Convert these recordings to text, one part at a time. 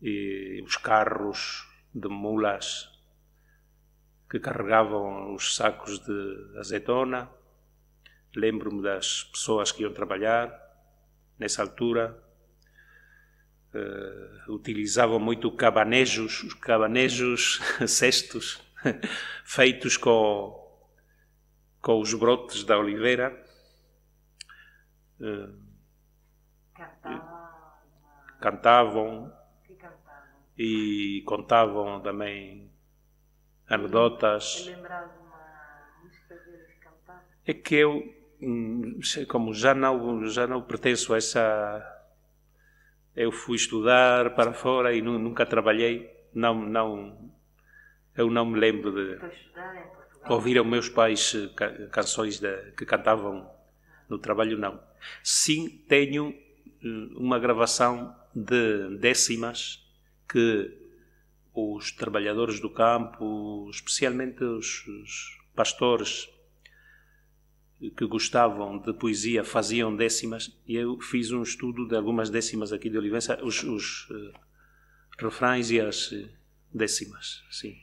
e os carros de mulas que carregavam os sacos de azeitona. Lembro-me das pessoas que iam trabalhar nessa altura. Uh, utilizavam muito cabanejos, os cabanejos cestos feitos com, com os brotes da oliveira. Uh, cantavam e contavam também anedotas. É, é que eu, hum, como já não, já não pertenço a essa. Eu fui estudar para fora e nunca trabalhei, não, não, eu não me lembro de ouvir aos meus pais canções de, que cantavam no trabalho, não. Sim, tenho hum, uma gravação de décimas que os trabalhadores do campo, especialmente os, os pastores que gostavam de poesia faziam décimas e eu fiz um estudo de algumas décimas aqui de Olivença, os, os uh, refrães e as eh, décimas, sim.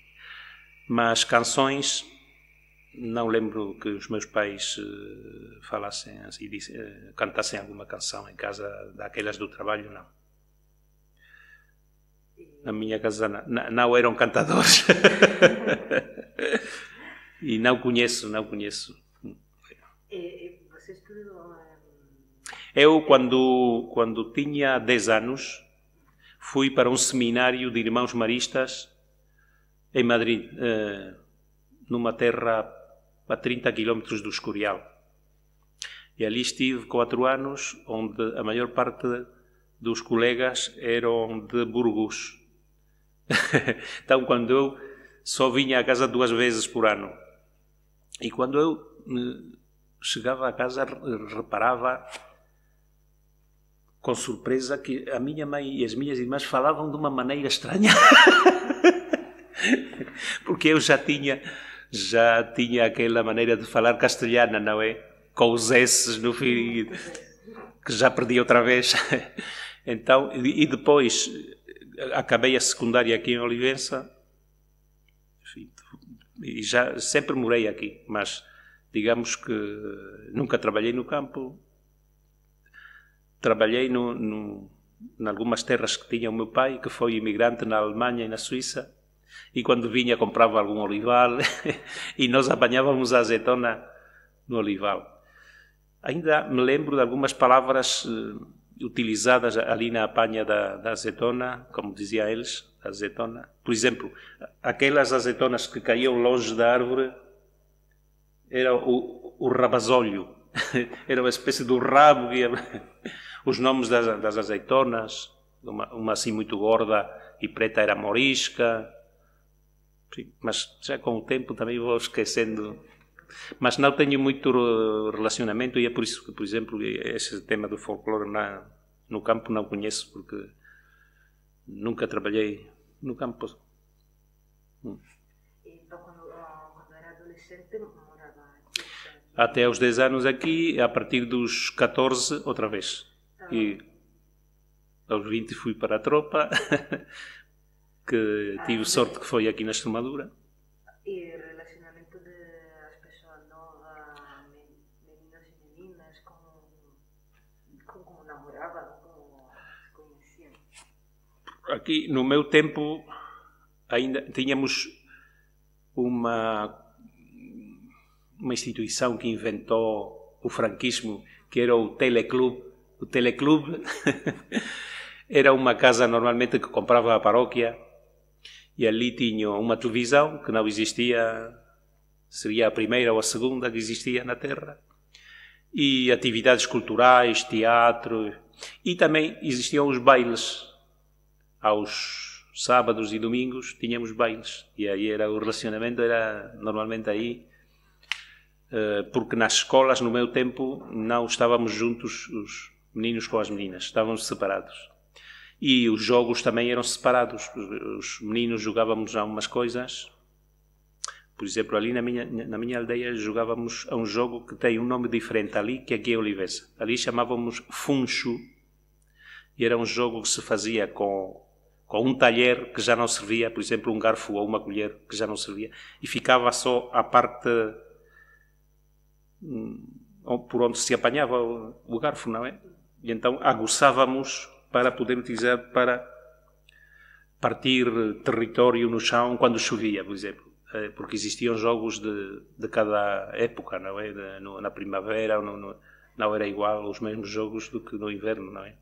Mas canções, não lembro que os meus pais uh, falassem uh, cantassem alguma canção em casa daquelas do trabalho, não na minha casa não, não eram cantadores. e não conheço, não conheço. Você estudou? Eh, Eu, quando, quando tinha 10 anos, fui para um seminário de irmãos maristas em Madrid, eh, numa terra a 30 quilómetros do Escorial. E ali estive quatro anos, onde a maior parte dos colegas eram de Burgos, então, quando eu só vinha à casa duas vezes por ano, e quando eu eh, chegava à casa, reparava com surpresa que a minha mãe e as minhas irmãs falavam de uma maneira estranha. Porque eu já tinha já tinha aquela maneira de falar castelhana, não é? Com os S's no fim, que já perdi outra vez. Então, e depois acabei a secundária aqui em Olivença enfim, e já sempre morei aqui, mas digamos que nunca trabalhei no campo. Trabalhei no, no, em algumas terras que tinha o meu pai, que foi imigrante na Alemanha e na Suíça, e quando vinha comprava algum olival e nós apanhávamos a azeitona no olival. Ainda me lembro de algumas palavras eh, utilizadas ali na apanha da, da como diziam eles, azeitona. Por exemplo, aquelas azeitonas que caíam longe da árvore era o, o rabazolho, era uma espécie do rabo, os nomes das, das azeitonas, uma, uma, assim muito gorda e preta era morisca, mas já com o tempo também vou esquecendo mas não tenho muito relacionamento e é por isso que, por exemplo, esse tema do folclore na, no campo não conheço, porque nunca trabalhei no campo. Hum. Então, quando, ah, quando era adolescente, morava aqui? Até aos 10 anos aqui, a partir dos 14, outra vez. Ah. E aos 20 fui para a tropa, que tive ah, sorte que foi aqui na Extremadura. E aqui no meu tempo ainda tínhamos uma uma instituição que inventou o franquismo, que era o Teleclub. O Teleclub era uma casa normalmente que comprava a paróquia e ali tinha uma televisão que não existia, seria a primeira ou a segunda que existia na Terra, e atividades culturais, teatro, e também existiam os bailes aos sábados e domingos tínhamos bailes e aí era o relacionamento era normalmente aí eh, porque nas escolas no meu tempo não estávamos juntos os meninos com as meninas estávamos separados e os jogos também eram separados os meninos jogávamos a umas coisas por exemplo ali na minha na minha aldeia jogávamos a um jogo que tem um nome diferente ali que aqui é Olivesa ali chamávamos funcho e era um jogo que se fazia com com um talher que já não servia, por exemplo, um garfo ou uma colher que já não servia, e ficava só a parte hum, por onde se apanhava o garfo, não é? E então aguçávamos para poder utilizar para partir território no chão quando chovia, por exemplo. Eh, porque existiam jogos de, de cada época, não é? De, no, na primavera, no, no, não era igual os mesmos jogos do que no inverno, não é?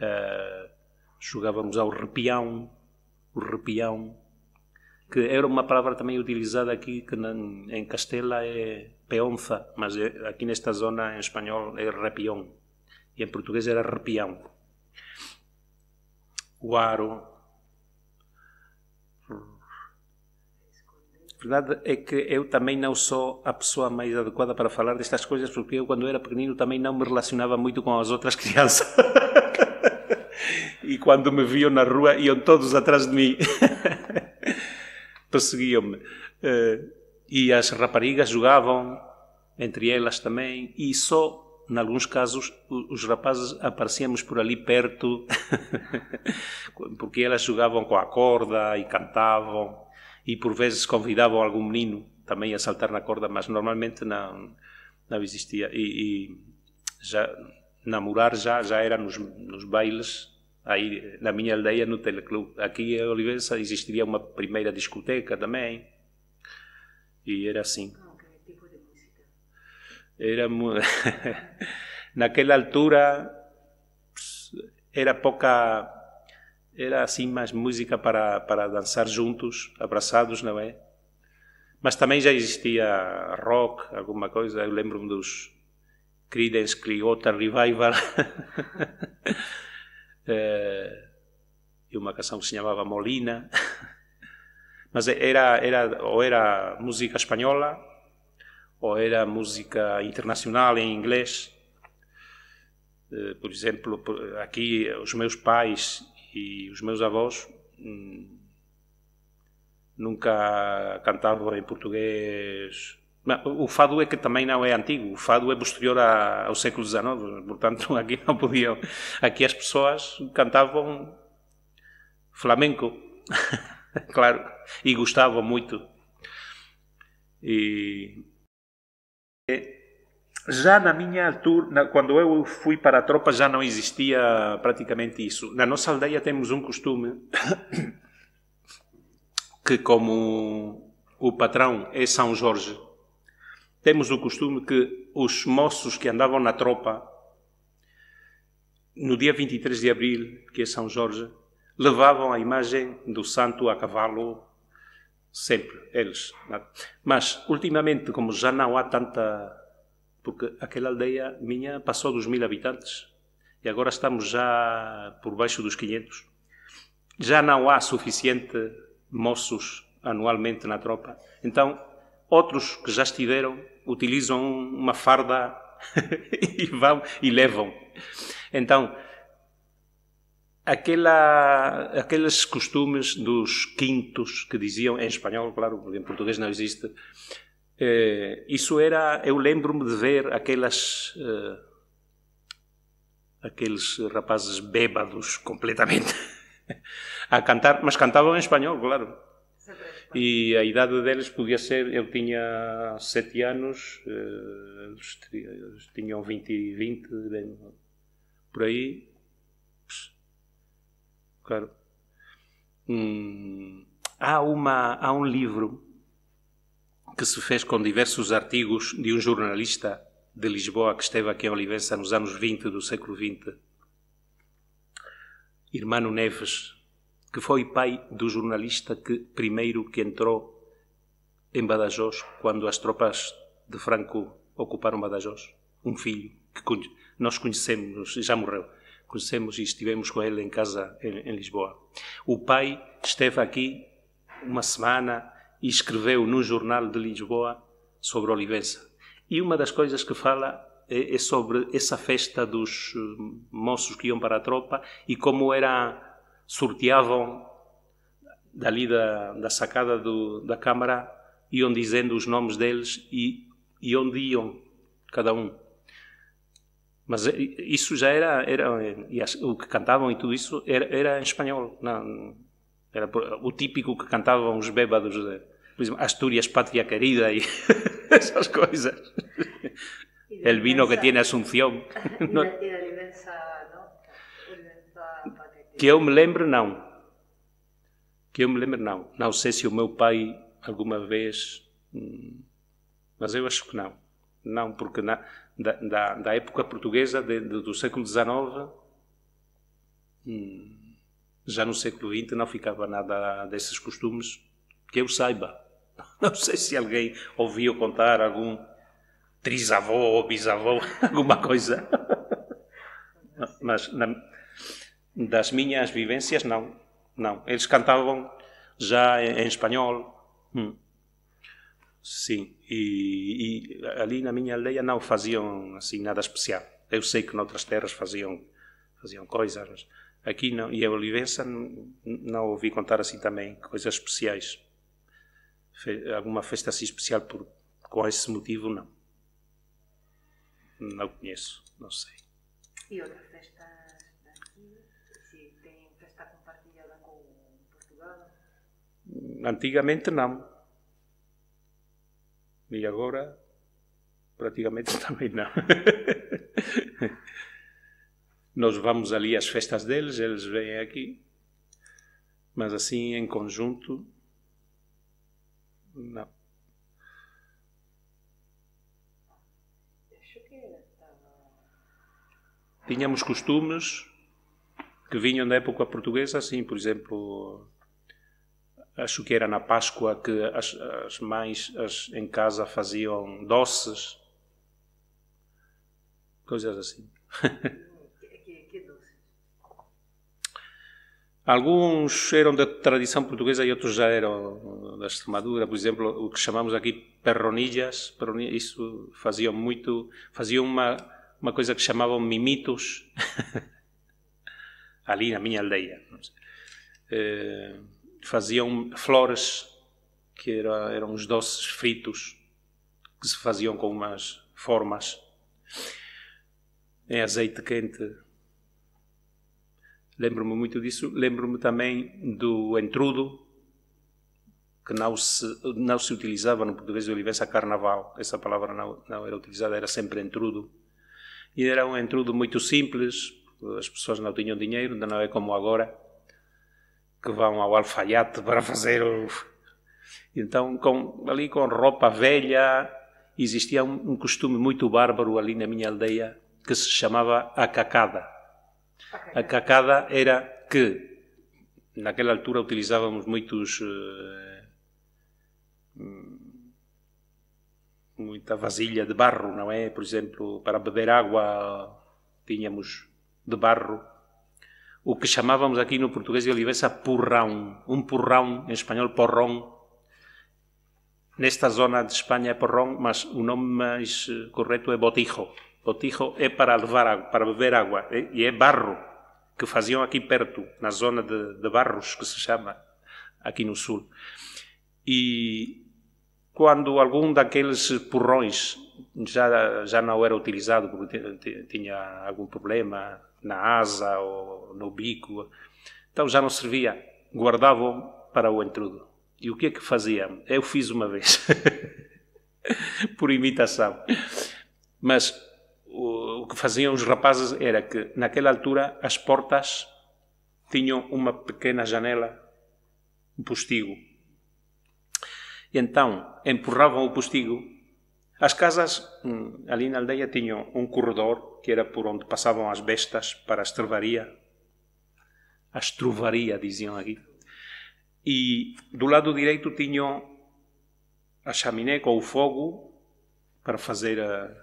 Uh, jogávamos ao repião, o repião, que era uma palavra também utilizada aqui, que em Castela é peonza, mas é, aqui nesta zona em espanhol é repião, e em português era repião. O aro. A verdade é que eu também não sou a pessoa mais adequada para falar destas coisas, porque eu, quando era pequenino, também não me relacionava muito com as outras crianças e quando me viam na rua iam todos atrás de mim. Perseguiam-me. Eh, e as raparigas jogavam entre elas também, e só, em alguns casos, os rapazes aparecíamos por ali perto, porque elas jogavam com a corda e cantavam, e por vezes convidavam algum menino também a saltar na corda, mas normalmente não, não existia. E, e já namorar já, já era nos, nos bailes Aí, na minha aldeia, no teleclube. Aqui em Olivença existiria uma primeira discoteca também. E era assim. que ah, tipo de música? Era... Naquela altura, era pouca... Era assim mais música para, para dançar juntos, abraçados, não é? Mas também já existia rock, alguma coisa. Eu lembro-me dos Creedence Clearwater Revival. Eh, e uma canção que se chamava Molina. Mas era, era, ou era música espanhola, ou era música internacional em inglês. Eh, por exemplo, aqui os meus pais e os meus avós mm, nunca cantavam em português o fado é que também não é antigo, o fado é posterior ao século XIX, portanto aqui não podiam. Aqui as pessoas cantavam flamenco, claro, e gostavam muito. E eh, já na minha altura, quando eu fui para a tropa, já não existia praticamente isso. Na nossa aldeia temos um costume que, como o patrão é São Jorge, temos o costume que os moços que andavam na tropa, no dia 23 de abril, que é São Jorge, levavam a imagem do santo a cavalo, sempre, eles. Né? Mas, ultimamente, como já não há tanta. Porque aquela aldeia minha passou dos mil habitantes e agora estamos já por baixo dos 500. Já não há suficiente moços anualmente na tropa. Então, Outros que já estiveram utilizam uma farda e vão e levam. Então, aquela, aqueles costumes dos quintos que diziam em espanhol, claro, porque em português não existe. Eh, isso era, eu lembro-me de ver aquelas eh, aqueles rapazes bêbados completamente a cantar, mas cantavam em espanhol, claro. E a idade delas podia ser, eu tinha 7 anos, eles eh, tinham 20 e 20, bem, por aí. Claro. Hum, há, uma, há um livro que se fez com diversos artigos de um jornalista de Lisboa que esteve aqui em Olivença nos anos 20 do século XX, Irmão Neves, que foi pai do jornalista que primeiro que entrou em Badajoz quando as tropas de Franco ocuparam Badajoz, um filho que nós conhecemos, já morreu, conhecemos e estivemos com ele em casa em, em Lisboa. O pai esteve aqui uma semana e escreveu num jornal de Lisboa sobre Olivença. E uma das coisas que fala é, é sobre essa festa dos eh, moços que iam para a tropa e como era sorteavam dali da, da sacada do, da Câmara, iam dizendo os nomes deles e, e onde iam, cada um. Mas isso já era, era e as, o que cantavam e tudo isso era, era em espanhol. Não, era o típico que cantavam os bêbados, de, por exemplo, Astúrias, Pátria Querida e essas coisas. El vino que tiene Asunción. E da, e que eu me lembre não. Que eu me lembre não. Não sei se o meu pai alguma vez. Hum, mas eu acho que não. Não, porque na, da, da, da época portuguesa, de, de, do século XIX, hum, já no século XX não ficava nada desses costumes que eu saiba. Não sei se alguém ouviu contar algum trisavô ou bisavô, alguma coisa. Mas na, das minhas vivências, não. Não. Eles cantavam já em, em espanhol. Hum. Sim. E, e, ali na minha aldeia não faziam assim nada especial. Eu sei que noutras terras faziam faziam coisas, mas aqui não. E a Olivença não ouvi contar assim também coisas especiais. Fe, alguma festa assim especial por, com esse motivo, não. Não conheço, não sei. E outra Antigamente não. E agora praticamente também não. Nós vamos ali às festas deles, eles vêm aqui, mas assim em conjunto, não. Tínhamos costumes que vinham da época portuguesa, assim, por exemplo, acho que era na Páscoa que as, as mães as, em casa faziam doces, coisas assim. Alguns eram da tradição portuguesa e outros já eram da Extremadura. Por exemplo, o que chamamos aqui perronilhas, isso faziam muito, faziam uma, uma coisa que chamavam mimitos ali na minha aldeia. É, faziam flores, que era, eram os doces fritos, que se faziam com umas formas, em é azeite quente. Lembro-me muito disso. Lembro-me também do entrudo, que não se, não se utilizava no português de Olivença carnaval. Essa palavra não, não era utilizada, era sempre entrudo. E era um entrudo muito simples, as pessoas não tinham dinheiro, ainda não é como agora que vão ao alfaiate para fazer o Então, com, ali com roupa velha, existia um, um, costume muito bárbaro ali na minha aldeia que se chamava a cacada. A cacada era que, naquela altura, utilizávamos muitos. Eh, hum, muita vasilha de barro, não é? Por exemplo, para beber água, tínhamos de barro o que chamávamos aqui no português de Olivença porrão, um porrão, em espanhol porrão. Nesta zona de Espanha é porrão, mas o nome mais eh, correto é botijo. Botijo é para levar água, para beber água, eh, e é barro, que faziam aqui perto, na zona de, de Barros, que se chama, aqui no sul. E quando algum daqueles porrões já, já não era utilizado, porque tinha algum problema, na asa ou no bico. Então já não servia, guardavam para o entrudo. E o que é que faziam? Eu fiz uma vez, por imitação. Mas o, o que faziam os rapazes era que, naquela altura, as portas tinham uma pequena janela, um postigo. E então empurravam o postigo as casas hum, ali na aldeia tinham um corredor que era por onde passavam as bestas para a estrevaria. A estruvaria, diziam aqui. E do lado direito tinham a chaminé com o fogo para fazer a, eh,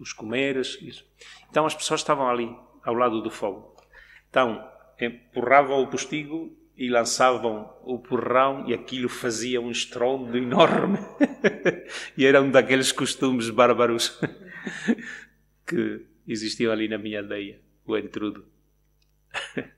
os comeres. Isso. Então as pessoas estavam ali, ao lado do fogo. Então empurravam o postigo e lançavam o porrão e aquilo fazia um estrondo enorme. e era um daqueles costumes bárbaros que existiam ali na minha aldeia, o entrudo.